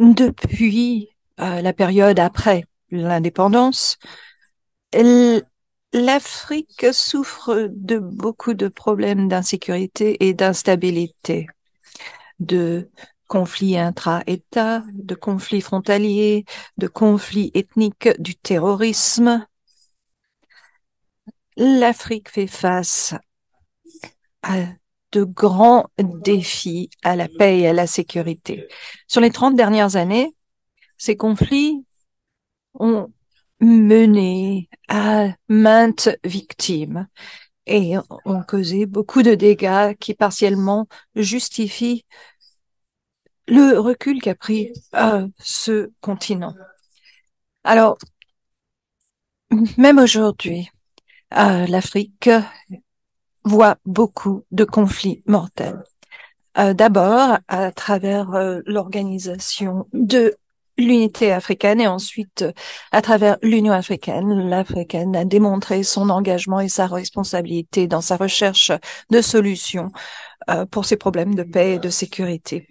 depuis euh, la période après l'indépendance, l'Afrique souffre de beaucoup de problèmes d'insécurité et d'instabilité, de conflits intra-États, de conflits frontaliers, de conflits ethniques, du terrorisme. L'Afrique fait face à de grands défis à la paix et à la sécurité. Sur les 30 dernières années, ces conflits ont mené à maintes victimes et ont causé beaucoup de dégâts qui partiellement justifient le recul qu'a pris euh, ce continent. Alors, même aujourd'hui, euh, l'Afrique voit beaucoup de conflits mortels. Euh, d'abord à travers euh, l'organisation de l'unité africaine et ensuite à travers l'Union africaine. L'Africaine a démontré son engagement et sa responsabilité dans sa recherche de solutions euh, pour ces problèmes de paix et de sécurité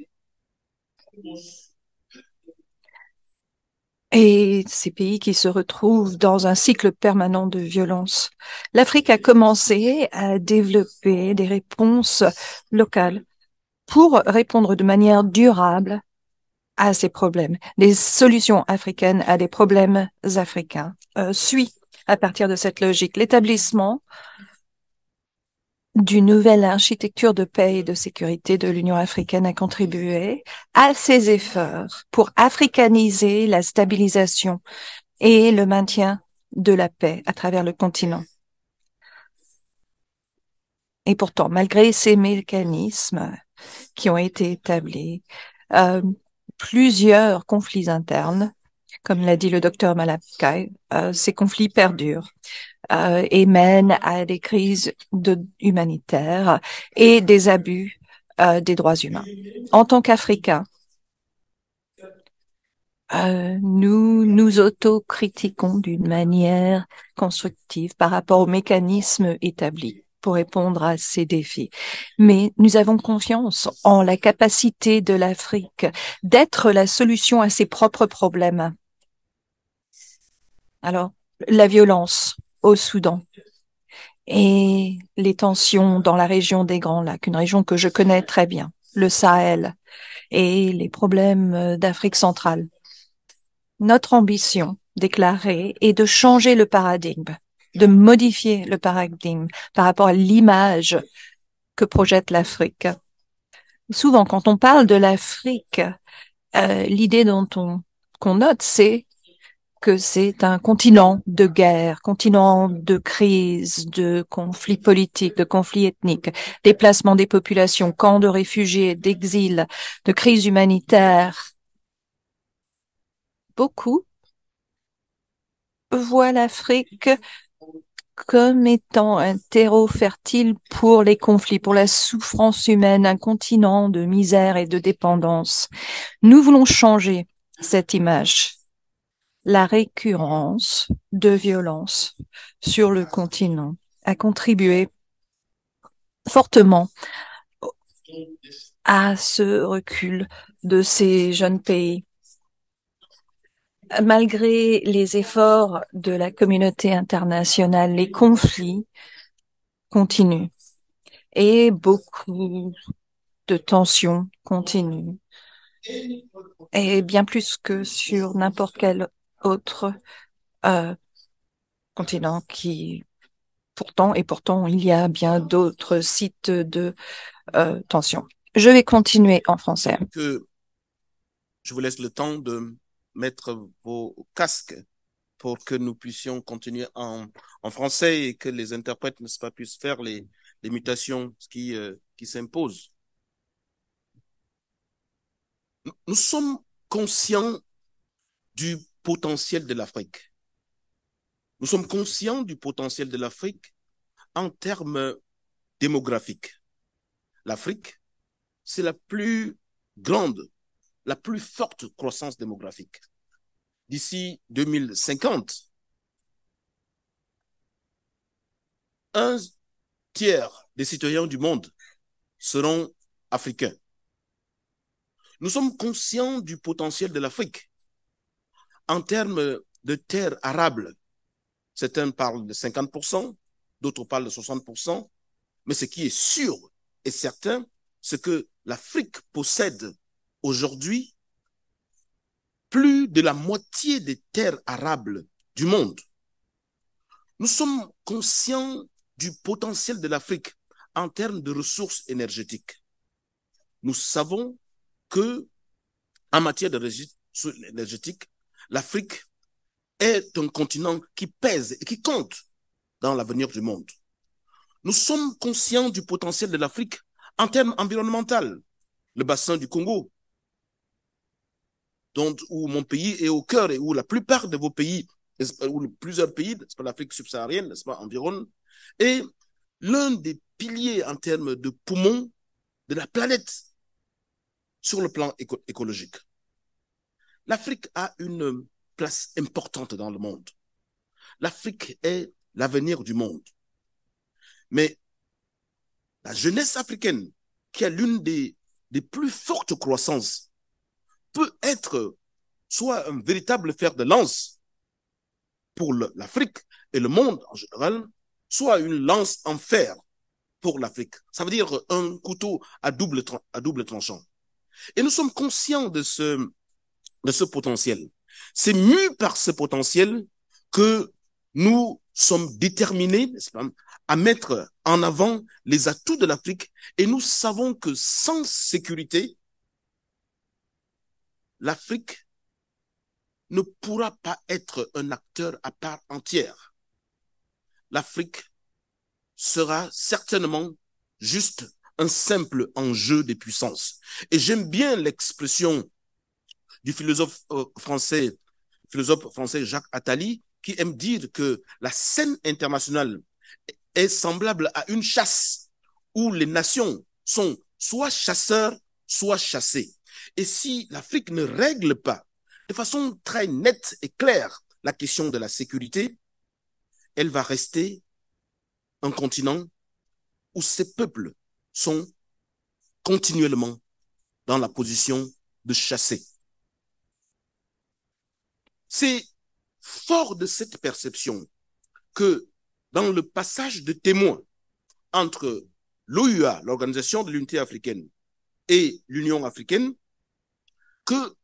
et ces pays qui se retrouvent dans un cycle permanent de violence. L'Afrique a commencé à développer des réponses locales pour répondre de manière durable à ces problèmes. Des solutions africaines à des problèmes africains euh, suit à partir de cette logique l'établissement d'une nouvelle architecture de paix et de sécurité de l'Union africaine a contribué à ces efforts pour africaniser la stabilisation et le maintien de la paix à travers le continent. Et pourtant, malgré ces mécanismes qui ont été établis, euh, plusieurs conflits internes, comme l'a dit le docteur Malakai, euh, ces conflits perdurent et euh, mène à des crises de, humanitaires et des abus euh, des droits humains. En tant qu'Africains, euh, nous nous autocritiquons d'une manière constructive par rapport aux mécanismes établis pour répondre à ces défis. Mais nous avons confiance en la capacité de l'Afrique d'être la solution à ses propres problèmes. Alors, la violence, au Soudan. Et les tensions dans la région des Grands Lacs, une région que je connais très bien, le Sahel, et les problèmes euh, d'Afrique centrale. Notre ambition déclarée est de changer le paradigme, de modifier le paradigme par rapport à l'image que projette l'Afrique. Souvent, quand on parle de l'Afrique, euh, l'idée dont on qu'on note, c'est que c'est un continent de guerre, continent de crise, de conflits politiques, de conflits ethniques, déplacement des populations, camps de réfugiés, d'exil, de crise humanitaire Beaucoup voient l'Afrique comme étant un terreau fertile pour les conflits, pour la souffrance humaine, un continent de misère et de dépendance. Nous voulons changer cette image la récurrence de violences sur le continent a contribué fortement à ce recul de ces jeunes pays. Malgré les efforts de la communauté internationale, les conflits continuent et beaucoup de tensions continuent. Et bien plus que sur n'importe quel autre euh, continent qui pourtant et pourtant il y a bien d'autres sites de euh, tension. Je vais continuer en français. Que je vous laisse le temps de mettre vos casques pour que nous puissions continuer en, en français et que les interprètes ne pas puissent faire les, les mutations qui, euh, qui s'imposent. Nous sommes conscients du potentiel de l'Afrique. Nous sommes conscients du potentiel de l'Afrique en termes démographiques. L'Afrique, c'est la plus grande, la plus forte croissance démographique. D'ici 2050, un tiers des citoyens du monde seront africains. Nous sommes conscients du potentiel de l'Afrique en termes de terres arables, certains parlent de 50%, d'autres parlent de 60%, mais ce qui est sûr et certain, c'est que l'Afrique possède aujourd'hui plus de la moitié des terres arables du monde. Nous sommes conscients du potentiel de l'Afrique en termes de ressources énergétiques. Nous savons que en matière de ressources énergétiques, l'Afrique est un continent qui pèse et qui compte dans l'avenir du monde. Nous sommes conscients du potentiel de l'Afrique en termes environnementaux. Le bassin du Congo, dont, où mon pays est au cœur et où la plupart de vos pays, ou plusieurs pays, nest l'Afrique subsaharienne, n'est-ce pas, environ, est l'un des piliers en termes de poumons de la planète sur le plan écologique. L'Afrique a une place importante dans le monde. L'Afrique est l'avenir du monde. Mais la jeunesse africaine, qui est l'une des, des plus fortes croissances, peut être soit un véritable fer de lance pour l'Afrique et le monde en général, soit une lance en fer pour l'Afrique. Ça veut dire un couteau à double, à double tranchant. Et nous sommes conscients de ce, de ce potentiel. C'est mu par ce potentiel que nous sommes déterminés à mettre en avant les atouts de l'Afrique et nous savons que sans sécurité, l'Afrique ne pourra pas être un acteur à part entière. L'Afrique sera certainement juste un simple enjeu des puissances. Et j'aime bien l'expression du philosophe euh, français, philosophe français Jacques Attali, qui aime dire que la scène internationale est semblable à une chasse où les nations sont soit chasseurs, soit chassées. Et si l'Afrique ne règle pas de façon très nette et claire la question de la sécurité, elle va rester un continent où ses peuples sont continuellement dans la position de chasser. C'est fort de cette perception que dans le passage de témoins entre l'OUA, l'Organisation de l'Unité africaine, et l'Union africaine, que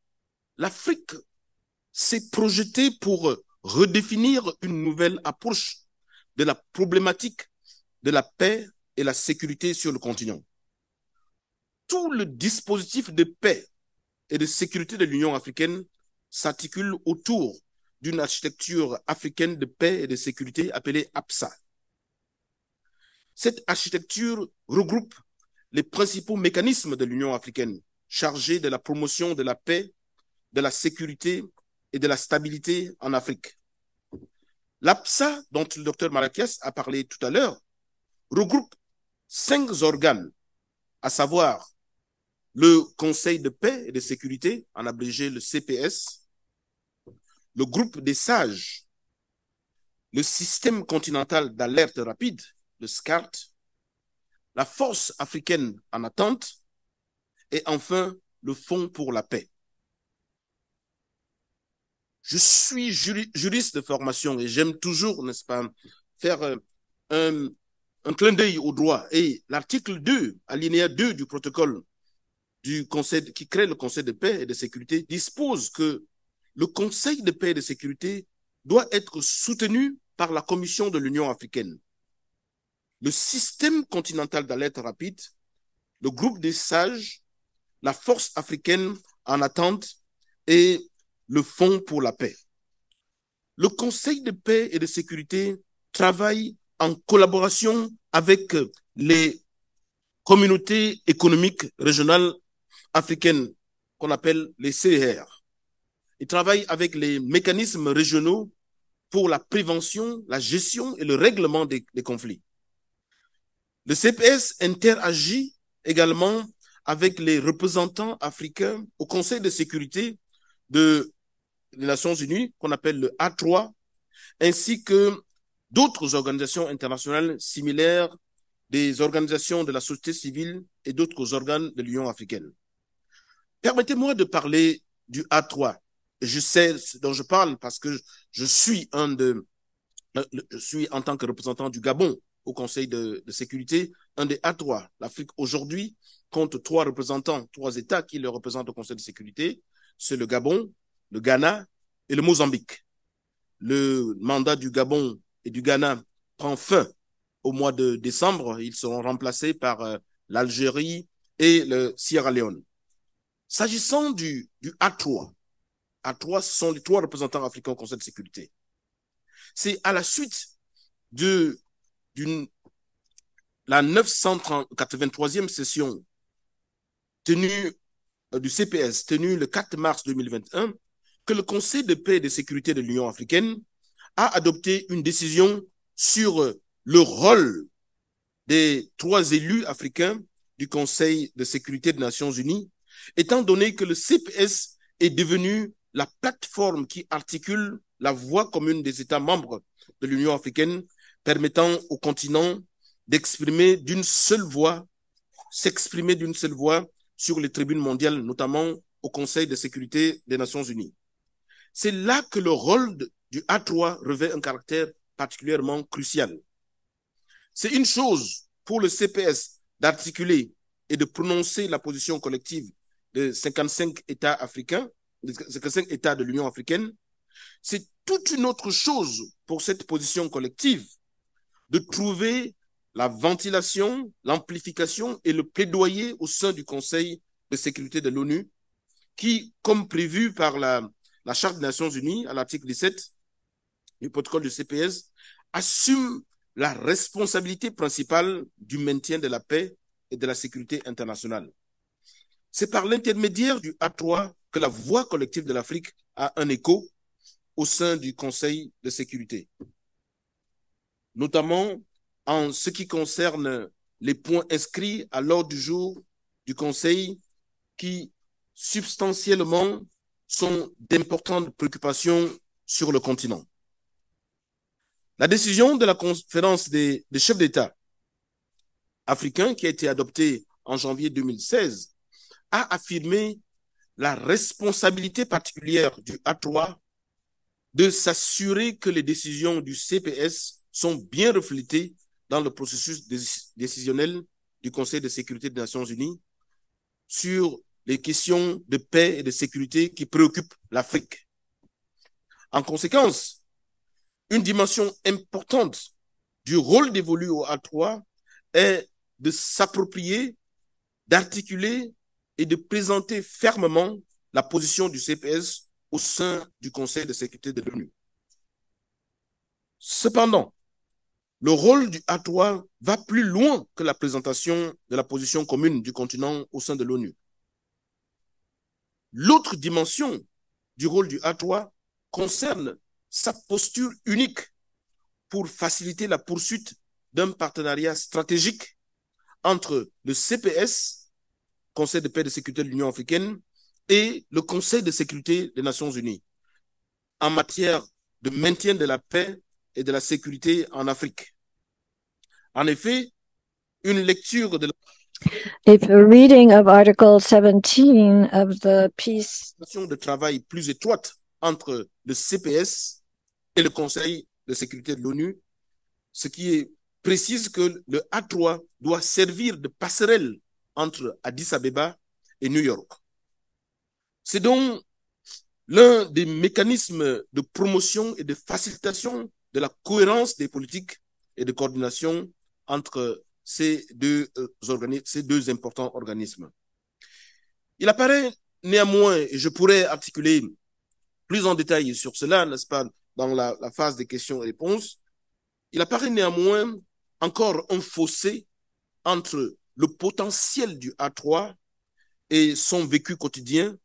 l'Afrique s'est projetée pour redéfinir une nouvelle approche de la problématique de la paix et la sécurité sur le continent. Tout le dispositif de paix et de sécurité de l'Union africaine s'articule autour d'une architecture africaine de paix et de sécurité appelée APSA. Cette architecture regroupe les principaux mécanismes de l'Union africaine chargés de la promotion de la paix, de la sécurité et de la stabilité en Afrique. L'APSA, dont le docteur Marrakech a parlé tout à l'heure, regroupe cinq organes, à savoir le Conseil de paix et de sécurité, en abrégé le CPS, le groupe des sages, le système continental d'alerte rapide, le SCART, la force africaine en attente et enfin le Fonds pour la paix. Je suis juriste de formation et j'aime toujours, n'est-ce pas, faire euh, un, clin d'œil au droit. Et l'article 2, alinéa 2 du protocole du conseil, qui crée le Conseil de paix et de sécurité, dispose que le Conseil de paix et de sécurité doit être soutenu par la Commission de l'Union africaine. Le système continental d'alerte rapide, le groupe des sages, la force africaine en attente et le Fonds pour la paix. Le Conseil de paix et de sécurité travaille en collaboration avec les communautés économiques régionales africaines qu'on appelle les CER. Il travaille avec les mécanismes régionaux pour la prévention, la gestion et le règlement des, conflits. Le CPS interagit également avec les représentants africains au Conseil de sécurité de les Nations Unies, qu'on appelle le A3, ainsi que d'autres organisations internationales similaires, des organisations de la société civile et d'autres organes de l'Union africaine. Permettez-moi de parler du A3, je sais ce dont je parle parce que je suis un de, euh, je suis en tant que représentant du Gabon au Conseil de, sécurité, un des A3. L'Afrique aujourd'hui compte trois représentants, trois États qui le représentent au Conseil de sécurité. C'est le Gabon, le Ghana et le Mozambique. Le mandat du Gabon et du Ghana prend fin au mois de décembre. Ils seront remplacés par euh, l'Algérie et le Sierra Leone. S'agissant du, du A3, à trois, sont les trois représentants africains au Conseil de sécurité. C'est à la suite de la 983e session tenue euh, du CPS, tenue le 4 mars 2021, que le Conseil de paix et de sécurité de l'Union africaine a adopté une décision sur euh, le rôle des trois élus africains du Conseil de sécurité des Nations unies, étant donné que le CPS est devenu la plateforme qui articule la voix commune des États membres de l'Union africaine, permettant au continent d'exprimer d'une seule voix, s'exprimer d'une seule voix sur les tribunes mondiales, notamment au Conseil de sécurité des Nations unies. C'est là que le rôle du A3 revêt un caractère particulièrement crucial. C'est une chose pour le CPS d'articuler et de prononcer la position collective de 55 États africains États de l'Union africaine, c'est toute une autre chose pour cette position collective de trouver la ventilation, l'amplification et le plaidoyer au sein du Conseil de sécurité de l'ONU, qui, comme prévu par la, la Charte des Nations Unies à l'article 17 du protocole du CPS, assume la responsabilité principale du maintien de la paix et de la sécurité internationale. C'est par l'intermédiaire du A3 que la voix collective de l'Afrique a un écho au sein du Conseil de sécurité, notamment en ce qui concerne les points inscrits à l'ordre du jour du Conseil qui substantiellement sont d'importantes préoccupations sur le continent. La décision de la conférence des, chefs d'État africains qui a été adoptée en janvier 2016 a affirmé la responsabilité particulière du A3 de s'assurer que les décisions du CPS sont bien reflétées dans le processus décisionnel du Conseil de sécurité des Nations Unies sur les questions de paix et de sécurité qui préoccupent l'Afrique. En conséquence, une dimension importante du rôle dévolu au A3 est de s'approprier, d'articuler et de présenter fermement la position du CPS au sein du Conseil de sécurité de l'ONU. Cependant, le rôle du A3 va plus loin que la présentation de la position commune du continent au sein de l'ONU. L'autre dimension du rôle du A3 concerne sa posture unique pour faciliter la poursuite d'un partenariat stratégique entre le CPS Conseil de paix et de sécurité de l'Union africaine et le Conseil de sécurité des Nations unies en matière de maintien de la paix et de la sécurité en Afrique. En effet, une lecture de la A reading of Article 17 of the peace. de travail plus étroite entre le CPS et le Conseil de sécurité de l'ONU, ce qui précise que le A3 doit servir de passerelle entre Addis Abeba et New York. C'est donc l'un des mécanismes de promotion et de facilitation de la cohérence des politiques et de coordination entre ces deux, euh, ces deux importants organismes. Il apparaît néanmoins, et je pourrais articuler plus en détail sur cela, n'est-ce pas, dans la, la phase des questions réponses, il apparaît néanmoins encore un fossé entre le potentiel du A3 et son vécu quotidien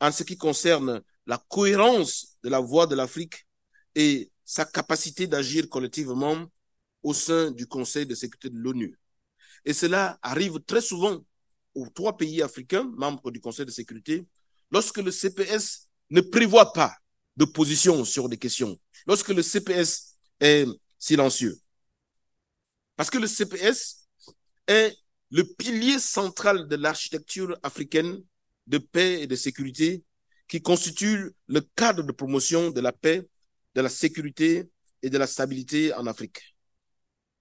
en ce qui concerne la cohérence de la voix de l'Afrique et sa capacité d'agir collectivement au sein du Conseil de sécurité de l'ONU. Et cela arrive très souvent aux trois pays africains membres du Conseil de sécurité lorsque le CPS ne prévoit pas de position sur des questions, lorsque le CPS est silencieux. Parce que le CPS est le pilier central de l'architecture africaine de paix et de sécurité qui constitue le cadre de promotion de la paix, de la sécurité et de la stabilité en Afrique.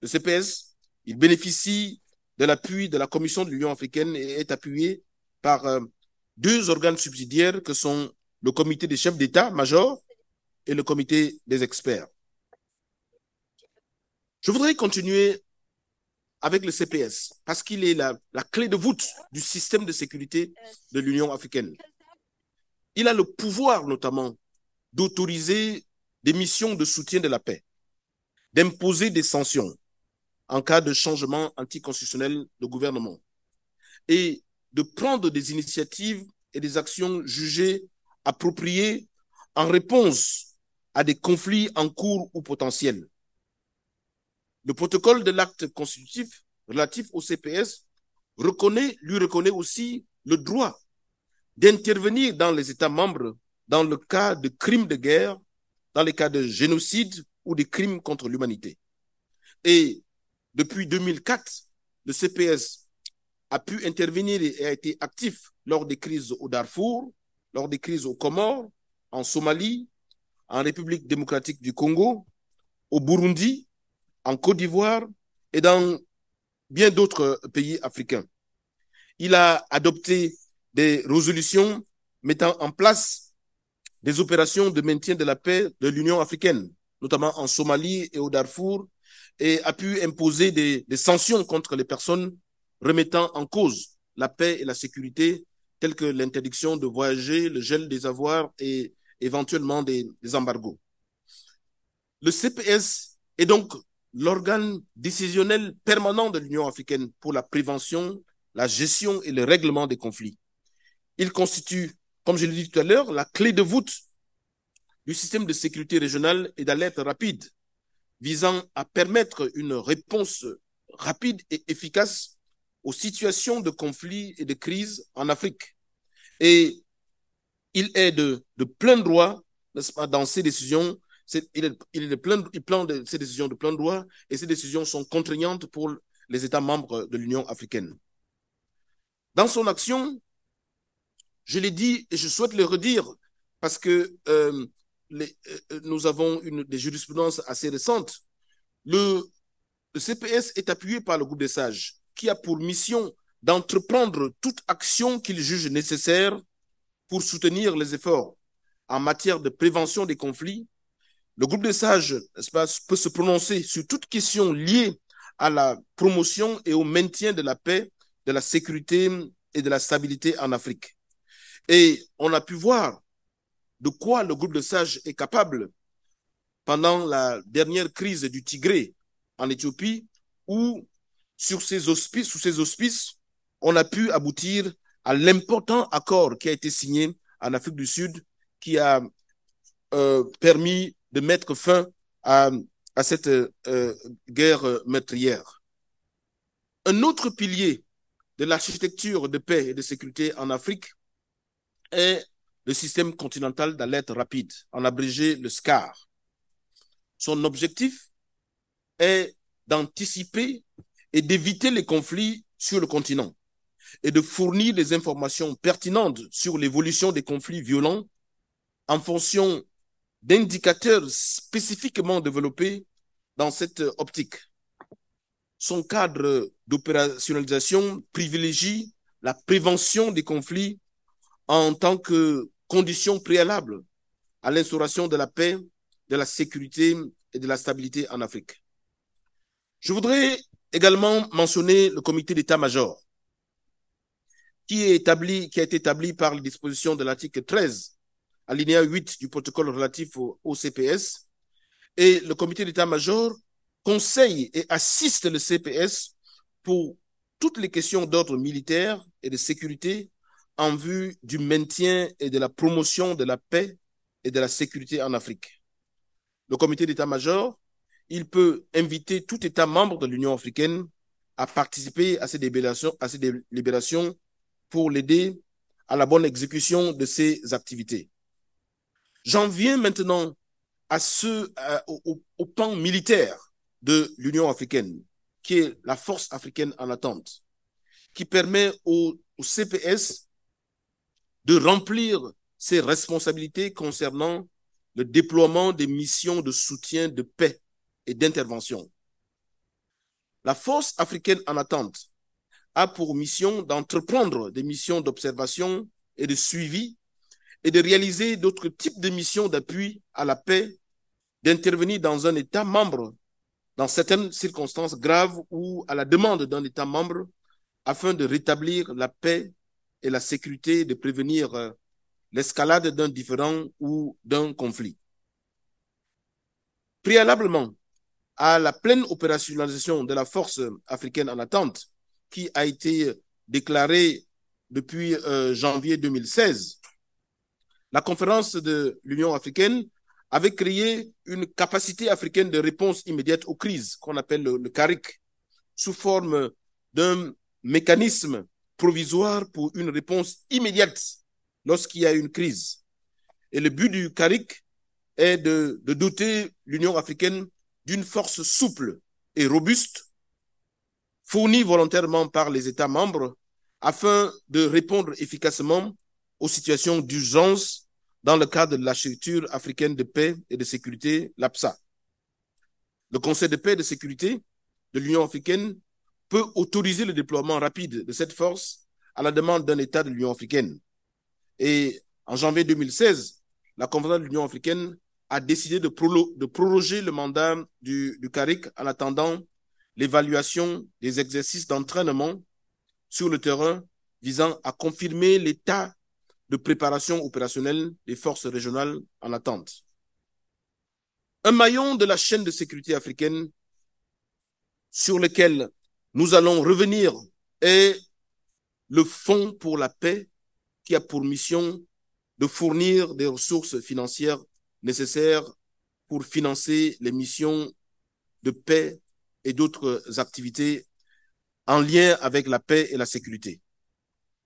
Le CPS, il bénéficie de l'appui de la Commission de l'Union africaine et est appuyé par euh, deux organes subsidiaires que sont le comité des chefs d'État-major et le comité des experts. Je voudrais continuer avec le CPS, parce qu'il est la, clé de voûte du système de sécurité de l'Union africaine. Il a le pouvoir notamment d'autoriser des missions de soutien de la paix, d'imposer des sanctions en cas de changement anticonstitutionnel de gouvernement et de prendre des initiatives et des actions jugées appropriées en réponse à des conflits en cours ou potentiels. Le protocole de l'acte constitutif relatif au CPS reconnaît, lui reconnaît aussi le droit d'intervenir dans les États membres dans le cas de crimes de guerre, dans le cas de génocide ou de crimes contre l'humanité. Et depuis 2004, le CPS a pu intervenir et a été actif lors des crises au Darfour, lors des crises aux Comores, en Somalie, en République démocratique du Congo, au Burundi, en Côte d'Ivoire et dans bien d'autres pays africains. Il a adopté des résolutions mettant en place des opérations de maintien de la paix de l'Union africaine, notamment en Somalie et au Darfour, et a pu imposer des, sanctions contre les personnes remettant en cause la paix et la sécurité, telles que l'interdiction de voyager, le gel des avoirs et éventuellement des, des embargos. Le CPS est donc l'organe décisionnel permanent de l'Union africaine pour la prévention, la gestion et le règlement des conflits. Il constitue, comme je l'ai dit tout à l'heure, la clé de voûte du système de sécurité régionale et d'alerte rapide, visant à permettre une réponse rapide et efficace aux situations de conflits et de crises en Afrique. Et il est de, plein droit, n'est-ce pas, dans ses décisions, il, est, plein, de, ces décisions de plein droit et ces décisions sont contraignantes pour les États membres de l'Union africaine. Dans son action, je l'ai dit et je souhaite le redire parce que euh, euh, nous avons une, des jurisprudences assez récentes. le CPS est appuyé par le groupe des sages qui a pour mission d'entreprendre toute action qu'il juge nécessaire pour soutenir les efforts en matière de prévention des conflits le groupe de sages peut se prononcer sur toute question liée à la promotion et au maintien de la paix, de la sécurité et de la stabilité en Afrique. Et on a pu voir de quoi le groupe de sages est capable pendant la dernière crise du Tigré en Éthiopie, où sur auspices, sous ses auspices, on a pu aboutir à l'important accord qui a été signé en Afrique du Sud, qui a euh, permis de mettre fin à, cette euh, guerre meurtrière. Un autre pilier de l'architecture de paix et de sécurité en Afrique est le système continental d'alerte rapide, en abrégé le SCAR. Son objectif est d'anticiper et d'éviter les conflits sur le continent et de fournir les informations pertinentes sur l'évolution des conflits violents en fonction d'indicateurs spécifiquement développés dans cette euh, optique. Son cadre d'opérationnalisation privilégie la prévention des conflits en tant que condition préalable à l'instauration de la paix, de la sécurité et de la stabilité en Afrique. Je voudrais également mentionner le comité d'état-major qui est établi, qui a été établi par les dispositions de l'article 13 alinéa 8 du protocole relatif au, CPS, et le comité d'état-major conseille et assiste le CPS pour toutes les questions d'ordre militaire et de sécurité en vue du maintien et de la promotion de la paix et de la sécurité en Afrique. Le comité d'état-major, il peut inviter tout État membre de l'Union africaine à participer à ces délibérations, à ces délibérations pour l'aider à la bonne exécution de ses activités. J'en viens maintenant à ce, euh, au, pan militaire de l'Union africaine, qui est la force africaine en attente, qui permet au, au CPS de remplir ses responsabilités concernant le déploiement des missions de soutien de paix et d'intervention. La force africaine en attente a pour mission d'entreprendre des missions d'observation et de suivi et de réaliser d'autres types de missions d'appui à la paix, d'intervenir dans un État membre dans certaines circonstances graves ou à la demande d'un État membre afin de rétablir la paix et la sécurité, de prévenir euh, l'escalade d'un différend ou d'un conflit. Préalablement à la pleine opérationnalisation de la force africaine en attente, qui a été déclarée depuis euh, janvier 2016, la conférence de l'Union africaine avait créé une capacité africaine de réponse immédiate aux crises qu'on appelle le, CARIC, sous forme d'un mécanisme provisoire pour une réponse immédiate lorsqu'il y a une crise. Et le but du CARIC est de, de doter l'Union africaine d'une force souple et robuste, fournie volontairement par les États membres, afin de répondre efficacement aux situations d'urgence dans le cadre de l'architecture africaine de paix et de sécurité, l'APSA. Le Conseil de paix et de sécurité de l'Union africaine peut autoriser le déploiement rapide de cette force à la demande d'un État de l'Union africaine. Et en janvier 2016, la Convention de l'Union africaine a décidé de, de, proroger le mandat du, du CARIC en attendant l'évaluation des exercices d'entraînement sur le terrain visant à confirmer l'état de préparation opérationnelle des forces régionales en attente. Un maillon de la chaîne de sécurité africaine sur lequel nous allons revenir est le Fonds pour la paix qui a pour mission de fournir des ressources financières nécessaires pour financer les missions de paix et d'autres activités en lien avec la paix et la sécurité.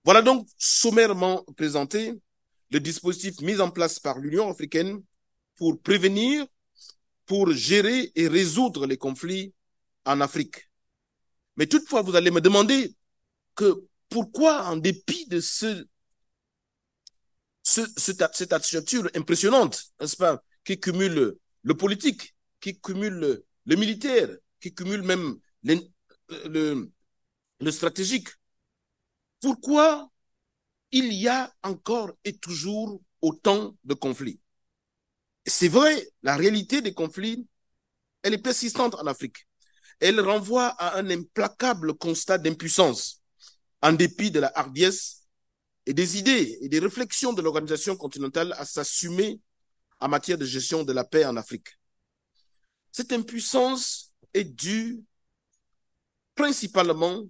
Voilà donc sommairement présenté le dispositif mis en place par l'Union africaine pour prévenir, pour gérer et résoudre les conflits en Afrique. Mais toutefois, vous allez me demander que pourquoi, en dépit de ce, cette, cette architecture impressionnante, n'est-ce pas, qui cumule le politique, qui cumule le militaire, qui cumule même le, le stratégique, pourquoi il y a encore et toujours autant de conflits C'est vrai, la réalité des conflits, elle est persistante en Afrique. Elle renvoie à un implacable constat d'impuissance, en dépit de la hardiesse et des idées et des réflexions de l'organisation continentale à s'assumer en matière de gestion de la paix en Afrique. Cette impuissance est due principalement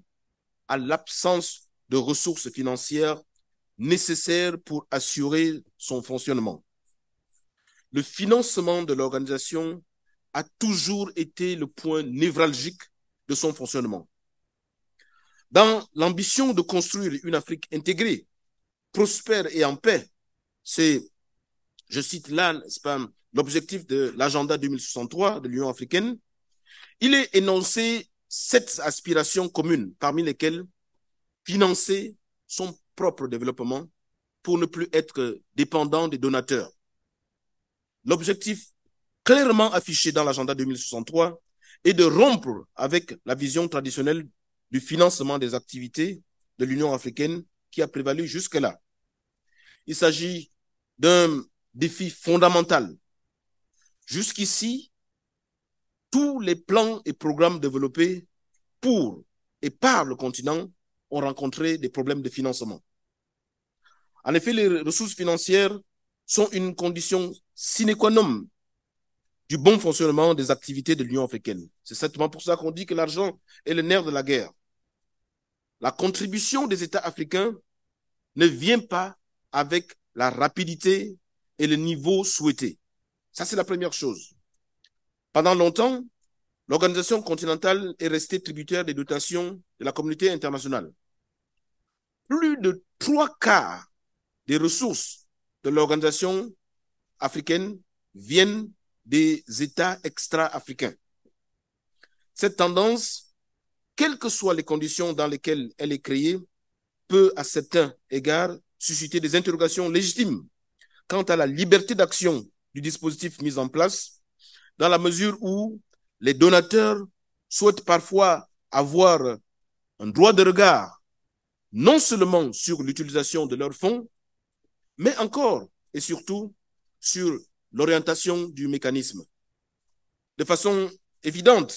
à l'absence de ressources financières nécessaires pour assurer son fonctionnement. Le financement de l'organisation a toujours été le point névralgique de son fonctionnement. Dans l'ambition de construire une Afrique intégrée, prospère et en paix, c'est, je cite là, l'objectif de l'agenda 2063 de l'Union africaine, il est énoncé sept aspirations communes, parmi lesquelles financer son propre développement pour ne plus être dépendant des donateurs. L'objectif clairement affiché dans l'agenda 2063 est de rompre avec la vision traditionnelle du financement des activités de l'Union africaine qui a prévalu jusque-là. Il s'agit d'un défi fondamental. Jusqu'ici, tous les plans et programmes développés pour et par le continent ont rencontré des problèmes de financement. En effet, les ressources financières sont une condition sine qua non du bon fonctionnement des activités de l'Union africaine. C'est certainement pour ça qu'on dit que l'argent est le nerf de la guerre. La contribution des États africains ne vient pas avec la rapidité et le niveau souhaité. Ça, c'est la première chose. Pendant longtemps, L'organisation continentale est restée tributaire des dotations de la communauté internationale. Plus de trois quarts des ressources de l'organisation africaine viennent des États extra-africains. Cette tendance, quelles que soient les conditions dans lesquelles elle est créée, peut à certains égards susciter des interrogations légitimes quant à la liberté d'action du dispositif mis en place, dans la mesure où les donateurs souhaitent parfois avoir un droit de regard, non seulement sur l'utilisation de leurs fonds, mais encore et surtout sur l'orientation du mécanisme. De façon évidente,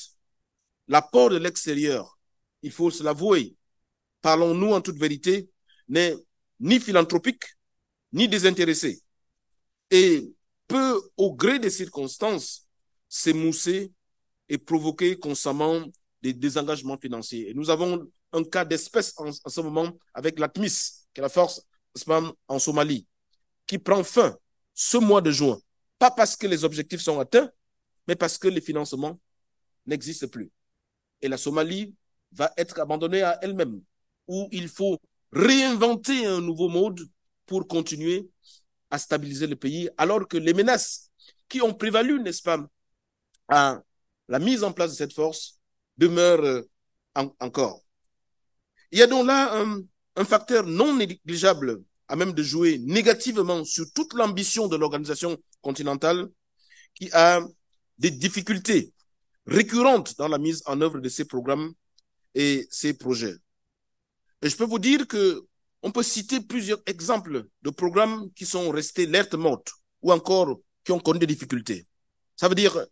l'apport de l'extérieur, il faut se l'avouer, parlons-nous en toute vérité, n'est ni philanthropique, ni désintéressé, et peut, au gré des circonstances, s'émousser et provoquer constamment des désengagements financiers. Et nous avons un cas d'espèce en, ce moment avec l'ATMIS, qui est la force en Somalie, qui prend fin ce mois de juin. Pas parce que les objectifs sont atteints, mais parce que les financements n'existent plus. Et la Somalie va être abandonnée à elle-même, où il faut réinventer un nouveau mode pour continuer à stabiliser le pays, alors que les menaces qui ont prévalu, n'est-ce pas, à la mise en place de cette force demeure euh, encore. Il y a donc là un, facteur non négligeable à même de jouer négativement sur toute l'ambition de l'organisation continentale qui a des difficultés récurrentes dans la mise en œuvre de ces programmes et ses projets. Et je peux vous dire que on peut citer plusieurs exemples de programmes qui sont restés lettres mortes ou encore qui ont connu des difficultés. Ça veut dire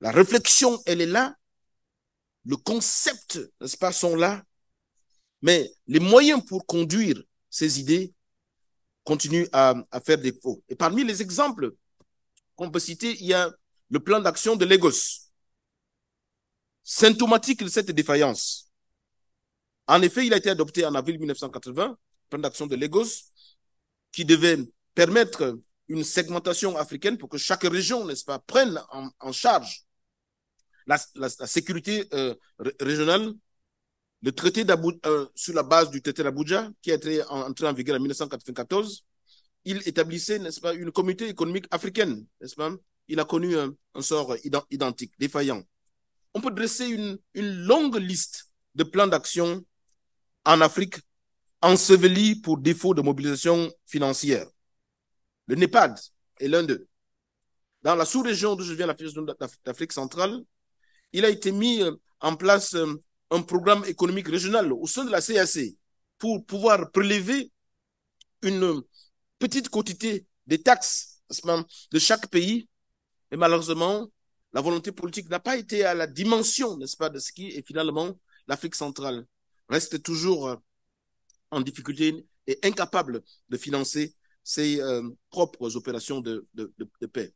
la réflexion, elle est là. Le concept, n'est-ce pas, sont là. Mais les moyens pour conduire ces idées continuent à, faire défaut. Et parmi les exemples qu'on peut citer, il y a le plan d'action de Lagos. Symptomatique de cette défaillance. En effet, il a été adopté en avril 1980, plan d'action de Lagos, qui devait permettre une segmentation africaine pour que chaque région, n'est-ce pas, prenne en charge la, sécurité euh, régionale, le traité euh, sur la base du traité d'Abuja, qui est entré en vigueur en 1994, il établissait, n'est-ce pas, une communauté économique africaine, n'est-ce pas Il a connu un, sort identique, défaillant. On peut dresser une, longue liste de plans d'action en Afrique ensevelis pour défaut de mobilisation financière. Le NEPAD est l'un d'eux. Dans la sous-région d'où je viens, la d'Afrique centrale, il a été mis euh, en place euh, un programme économique régional au sein de la CAC pour pouvoir prélever une petite quantité des taxes de chaque pays. Et malheureusement, la volonté politique n'a pas été à la dimension, n'est-ce pas, de ce qui est finalement l'Afrique centrale. Reste toujours euh, en difficulté et incapable de financer ses propres opérations de paix.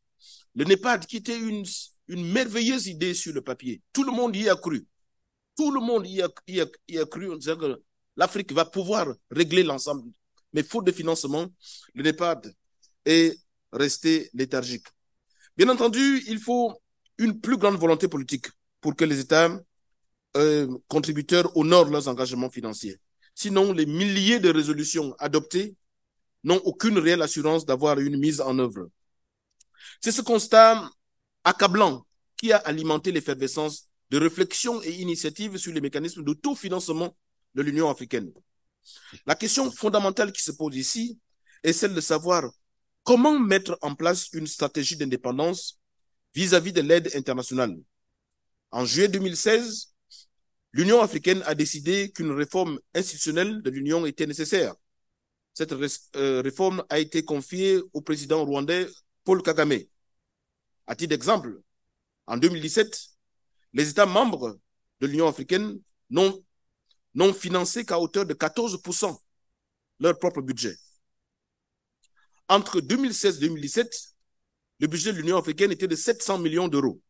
Le NEPAD, qui était une, merveilleuse idée sur le papier, tout le monde y a cru. Tout le monde y a, cru en disant que l'Afrique va pouvoir régler l'ensemble. Mais faute de financement, le NEPAD est resté léthargique. Bien entendu, il faut une plus grande volonté politique pour que les États euh, contributeurs honorent leurs engagements financiers. Sinon, les milliers de résolutions adoptées n'ont aucune réelle assurance d'avoir une mise en œuvre. C'est ce constat accablant qui a alimenté l'effervescence de réflexion et initiatives sur les mécanismes de financement de l'Union africaine. La question fondamentale qui se pose ici est celle de savoir comment mettre en place une stratégie d'indépendance vis-à-vis de l'aide internationale. En juillet 2016, l'Union africaine a décidé qu'une réforme institutionnelle de l'Union était nécessaire. Cette euh, réforme a été confiée au président rwandais Paul Kagame. À titre d'exemple, en 2017, les États membres de l'Union africaine n'ont, financé qu'à hauteur de 14% leur propre budget. Entre 2016 et 2017, le budget de l'Union africaine était de 700 millions d'euros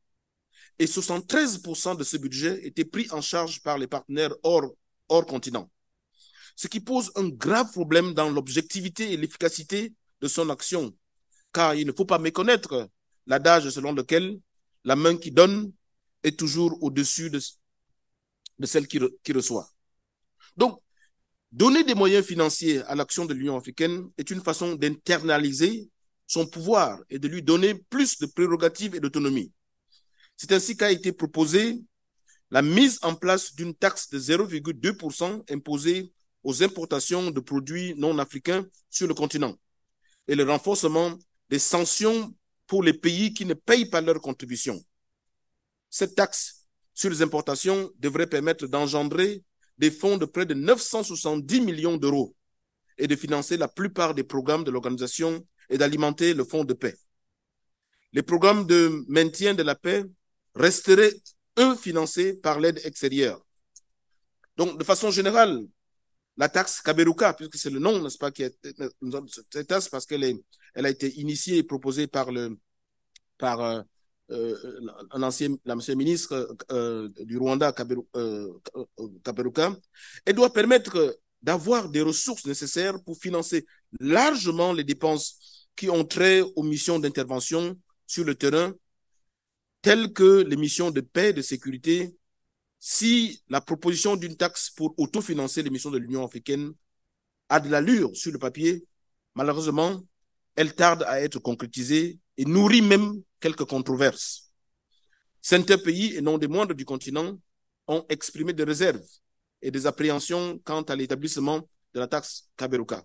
et 73% de ce budget était pris en charge par les partenaires hors, hors continent, ce qui pose un grave problème dans l'objectivité et l'efficacité de son action car il ne faut pas méconnaître l'adage selon lequel la main qui donne est toujours au-dessus de, celle qui, qui reçoit. Donc, donner des moyens financiers à l'action de l'Union africaine est une façon d'internaliser son pouvoir et de lui donner plus de prérogatives et d'autonomie. C'est ainsi qu'a été proposée la mise en place d'une taxe de 0,2% imposée aux importations de produits non africains sur le continent et le renforcement les sanctions pour les pays qui ne payent pas leurs contributions. Cette taxe sur les importations devrait permettre d'engendrer des fonds de près de 970 millions d'euros et de financer la plupart des programmes de l'organisation et d'alimenter le fonds de paix. Les programmes de maintien de la paix resteraient, eux, financés par l'aide extérieure. Donc, de façon générale, la taxe Kaberuka, puisque c'est le nom, n'est-ce pas, qui est, cette taxe, parce qu'elle est elle a été initiée et proposée par le par euh, euh, un ancien, l'ancien ministre euh, du Rwanda, Kaberuka, Elle et doit permettre d'avoir des ressources nécessaires pour financer largement les dépenses qui ont trait aux missions d'intervention sur le terrain, telles que les missions de paix et de sécurité, si la proposition d'une taxe pour autofinancer les missions de l'Union africaine a de l'allure sur le papier, malheureusement, elle tarde à être concrétisée et nourrit même quelques controverses. Certains pays, et non des moindres du continent, ont exprimé des réserves et des appréhensions quant à l'établissement de la taxe Kaberuka.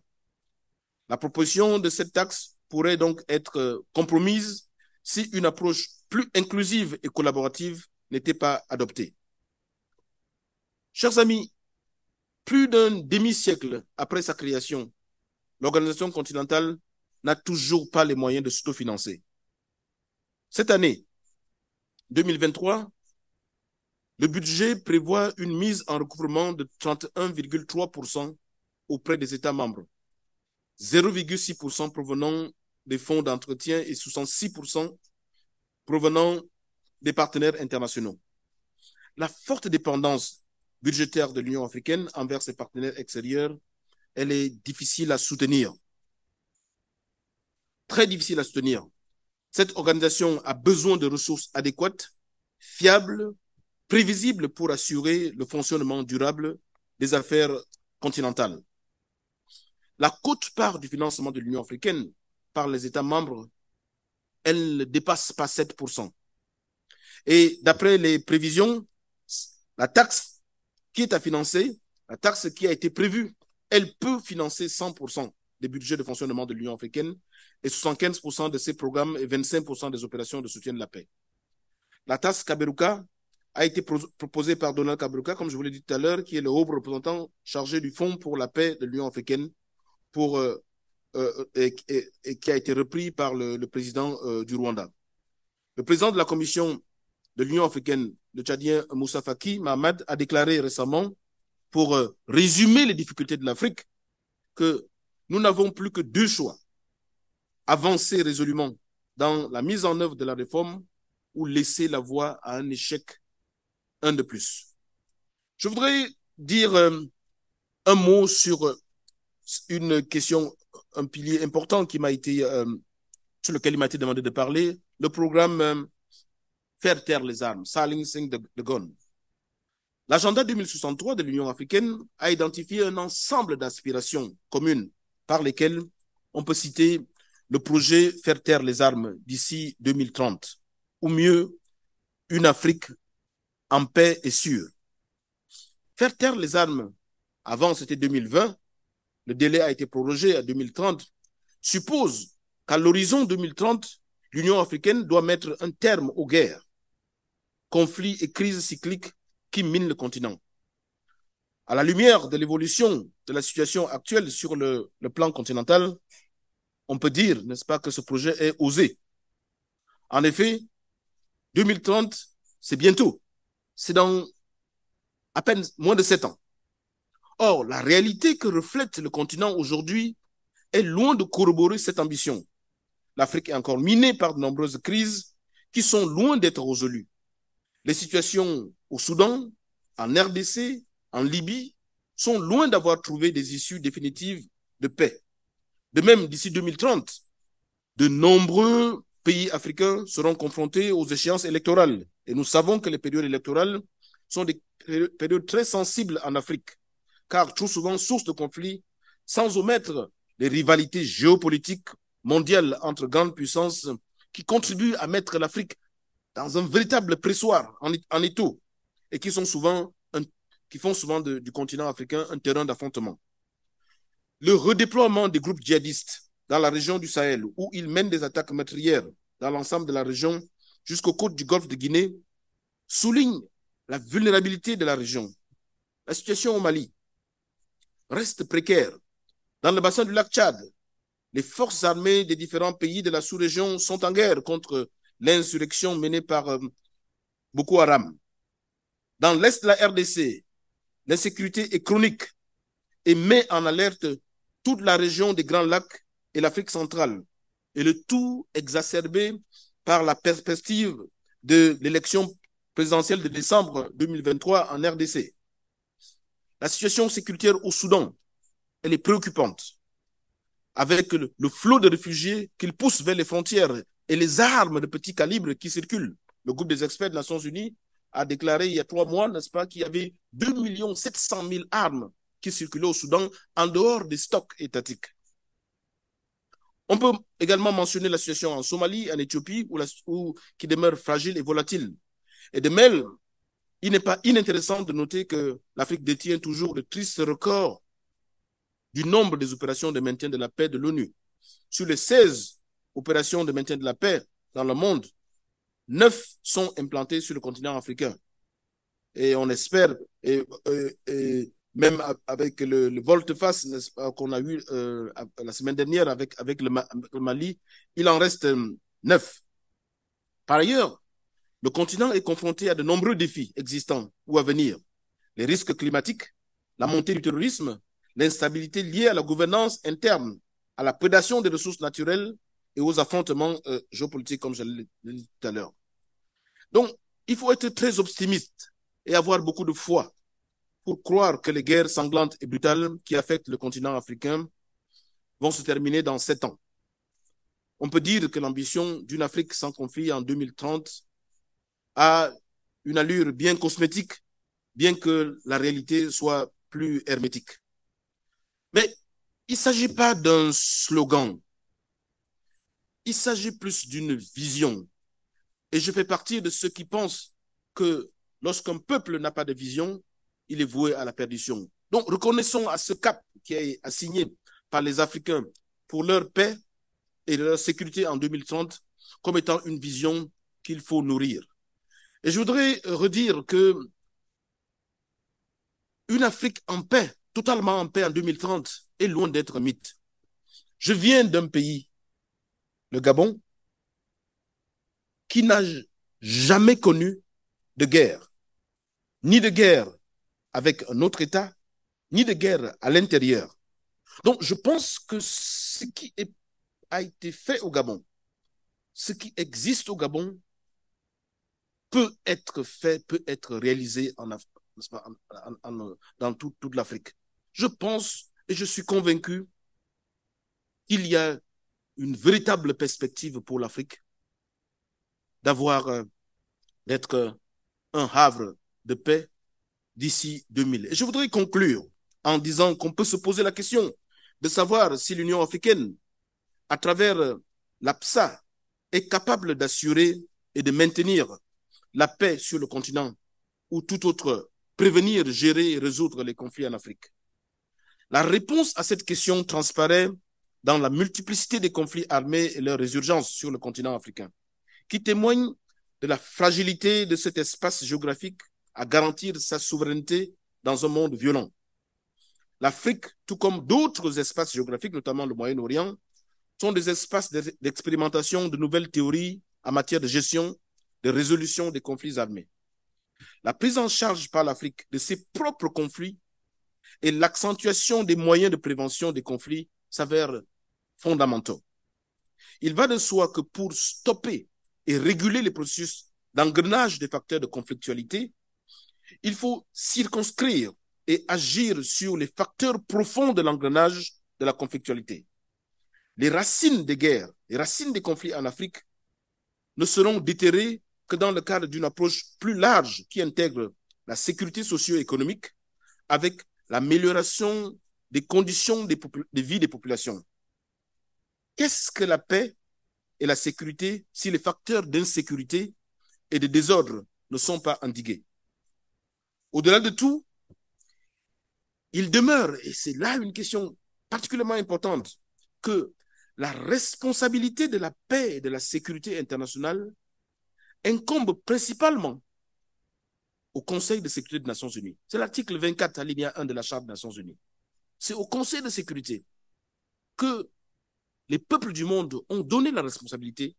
La proposition de cette taxe pourrait donc être euh, compromise si une approche plus inclusive et collaborative n'était pas adoptée. Chers amis, plus d'un demi-siècle après sa création, l'organisation continentale n'a toujours pas les moyens de s'autofinancer. Cette année, 2023, le budget prévoit une mise en recouvrement de 31,3% auprès des États membres, 0,6% provenant des fonds d'entretien et 66% provenant des partenaires internationaux. La forte dépendance budgétaire de l'Union africaine envers ses partenaires extérieurs, elle est difficile à soutenir très difficile à soutenir. Cette organisation a besoin de ressources adéquates, fiables, prévisibles pour assurer le fonctionnement durable des affaires continentales. La quote part du financement de l'Union africaine par les États membres, elle ne dépasse pas 7%. Et d'après les prévisions, la taxe qui est à financer, la taxe qui a été prévue, elle peut financer 100% des budgets de fonctionnement de l'Union africaine et 75% de ses programmes et 25% des opérations de soutien de la paix. La tasse Kaberuka a été proposée par Donald Kaberuka, comme je vous l'ai dit tout à l'heure, qui est le haut représentant chargé du Fonds pour la paix de l'Union africaine pour, euh, euh, et, qui a été repris par le, président euh, du Rwanda. Le président de la Commission de l'Union africaine, le Tchadien Moussa Faki Mahamad, a déclaré récemment, pour résumer les difficultés de l'Afrique, que nous n'avons plus que deux choix. Avancer résolument dans la mise en œuvre de la réforme ou laisser la voie à un échec, un de plus. Je voudrais dire euh, un mot sur euh, une question, un pilier important qui m'a été, euh, sur lequel il m'a été demandé de parler, le programme Faire taire les armes, silencing the, the gun. L'agenda 2063 de l'Union africaine a identifié un ensemble d'aspirations communes par lesquels on peut citer le projet Faire taire les armes d'ici 2030, ou mieux, une Afrique en paix et sûre. Faire taire les armes, avant c'était 2020, le délai a été prorogé à 2030, suppose qu'à l'horizon 2030, l'Union africaine doit mettre un terme aux guerres, conflits et crises cycliques qui minent le continent. À la lumière de l'évolution de la situation actuelle sur le, plan continental, on peut dire, n'est-ce pas, que ce projet est osé. En effet, 2030, c'est bientôt. C'est dans à peine moins de sept ans. Or, la réalité que reflète le continent aujourd'hui est loin de corroborer cette ambition. L'Afrique est encore minée par de nombreuses crises qui sont loin d'être résolues. Les situations au Soudan, en RDC, en Libye, sont loin d'avoir trouvé des issues définitives de paix. De même, d'ici 2030, de nombreux pays africains seront confrontés aux échéances électorales. Et nous savons que les périodes électorales sont des périodes très sensibles en Afrique, car trop souvent source de conflits, sans omettre les rivalités géopolitiques mondiales entre grandes puissances qui contribuent à mettre l'Afrique dans un véritable pressoir en, en étau et qui sont souvent qui font souvent du continent africain un terrain d'affrontement. Le redéploiement des groupes djihadistes dans la région du Sahel, où ils mènent des attaques meurtrières dans l'ensemble de la région jusqu'aux côtes du golfe de Guinée, souligne la vulnérabilité de la région. La situation au Mali reste précaire. Dans le bassin du lac Tchad, les forces armées des différents pays de la sous-région sont en guerre contre l'insurrection menée par euh, Boko Haram. Dans l'est de la RDC, L'insécurité est chronique et met en alerte toute la région des Grands Lacs et l'Afrique centrale. Et le tout exacerbé par la perspective de l'élection présidentielle de décembre 2023 en RDC. La situation sécuritaire au Soudan, elle est préoccupante, avec le, flot de réfugiés qu'il pousse vers les frontières et les armes de petit calibre qui circulent. Le groupe des experts des Nations Unies a déclaré il y a trois mois, n'est-ce pas, qu'il y avait 2 700 000 armes qui circulaient au Soudan en dehors des stocks étatiques. On peut également mentionner la situation en Somalie, en Éthiopie, où, qui demeure fragile et volatile. Et de même, il n'est pas inintéressant de noter que l'Afrique détient toujours le triste record du nombre des opérations de maintien de la paix de l'ONU. Sur les 16 opérations de maintien de la paix dans le monde, Neuf sont implantés sur le continent africain. Et on espère, et, même avec le, volte-face qu'on a eu euh, la semaine dernière avec, avec le, Mali, il en reste euh, neuf. Par ailleurs, le continent est confronté à de nombreux défis existants ou à venir. Les risques climatiques, la montée du terrorisme, l'instabilité liée à la gouvernance interne, à la prédation des ressources naturelles et aux affrontements euh, géopolitiques, comme je l'ai dit tout à l'heure. Donc, il faut être très optimiste et avoir beaucoup de foi pour croire que les guerres sanglantes et brutales qui affectent le continent africain vont se terminer dans sept ans. On peut dire que l'ambition d'une Afrique sans conflit en 2030 a une allure bien cosmétique, bien que la réalité soit plus hermétique. Mais il ne s'agit pas d'un slogan. Il s'agit plus d'une vision et je fais partie de ceux qui pensent que lorsqu'un peuple n'a pas de vision, il est voué à la perdition. Donc, reconnaissons à ce cap qui est assigné par les Africains pour leur paix et leur sécurité en 2030 comme étant une vision qu'il faut nourrir. Et je voudrais euh, redire que une Afrique en paix, totalement en paix en 2030, est loin d'être un mythe. Je viens d'un pays, le Gabon, qui n'a jamais connu de guerre, ni de guerre avec un autre État, ni de guerre à l'intérieur. Donc, je pense que ce qui a été fait au Gabon, ce qui existe au Gabon, peut être fait, peut être réalisé en, dans toute l'Afrique. Je pense et je suis convaincu qu'il y a une véritable perspective pour l'Afrique d'avoir, euh, d'être euh, un havre de paix d'ici 2000. je voudrais conclure en disant qu'on peut se poser la question de savoir si l'Union africaine, à travers euh, l'APSA, est capable d'assurer et de maintenir la paix sur le continent ou tout autre, prévenir, gérer et résoudre les conflits en Afrique. La réponse à cette question transparaît dans la multiplicité des conflits armés et leur résurgence sur le continent africain qui témoigne de la fragilité de cet espace géographique à garantir sa souveraineté dans un monde violent. L'Afrique, tout comme d'autres espaces géographiques, notamment le Moyen-Orient, sont des espaces d'expérimentation de nouvelles théories en matière de gestion, de résolution des conflits armés. La prise en charge par l'Afrique de ses propres conflits et l'accentuation des moyens de prévention des conflits s'avèrent fondamentaux. Il va de soi que pour stopper et réguler les processus d'engrenage des facteurs de conflictualité, il faut circonscrire et agir sur les facteurs profonds de l'engrenage de la conflictualité. Les racines des guerres, les racines des conflits en Afrique ne seront déterrées que dans le cadre d'une approche plus large qui intègre la sécurité socio-économique avec l'amélioration des conditions de vie des populations. Qu'est-ce que la paix et la sécurité si les facteurs d'insécurité et de désordre ne sont pas endigués. Au-delà de tout, il demeure, et c'est là une question particulièrement importante, que la responsabilité de la paix et de la sécurité internationale incombe principalement au Conseil de sécurité des Nations Unies. C'est l'article 24, alinéa 1 de la Charte des Nations Unies. C'est au Conseil de sécurité que les peuples du monde ont donné la responsabilité,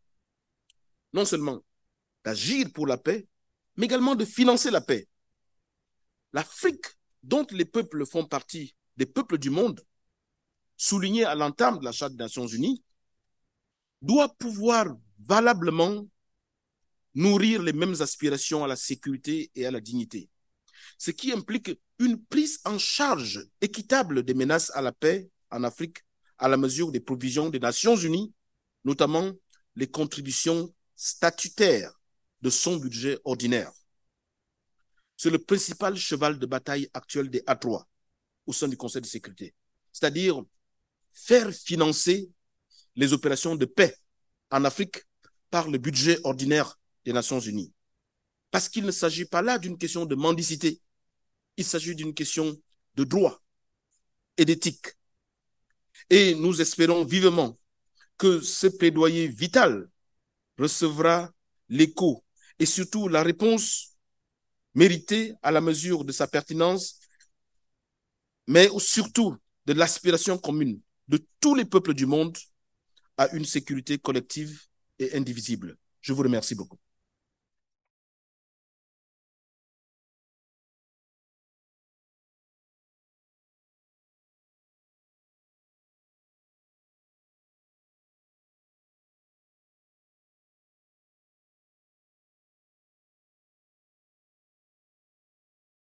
non seulement d'agir pour la paix, mais également de financer la paix. L'Afrique, dont les peuples font partie des peuples du monde, souligné à l'entame de la Charte des Nations Unies, doit pouvoir valablement nourrir les mêmes aspirations à la sécurité et à la dignité, ce qui implique une prise en charge équitable des menaces à la paix en Afrique à la mesure des provisions des Nations Unies, notamment les contributions statutaires de son budget ordinaire. C'est le principal cheval de bataille actuel des A3 au sein du Conseil de sécurité, c'est-à-dire faire financer les opérations de paix en Afrique par le budget ordinaire des Nations Unies. Parce qu'il ne s'agit pas là d'une question de mendicité, il s'agit d'une question de droit et d'éthique et nous espérons vivement que ce plaidoyer vital recevra l'écho et surtout la réponse méritée à la mesure de sa pertinence, mais surtout de l'aspiration commune de tous les peuples du monde à une sécurité collective et indivisible. Je vous remercie beaucoup.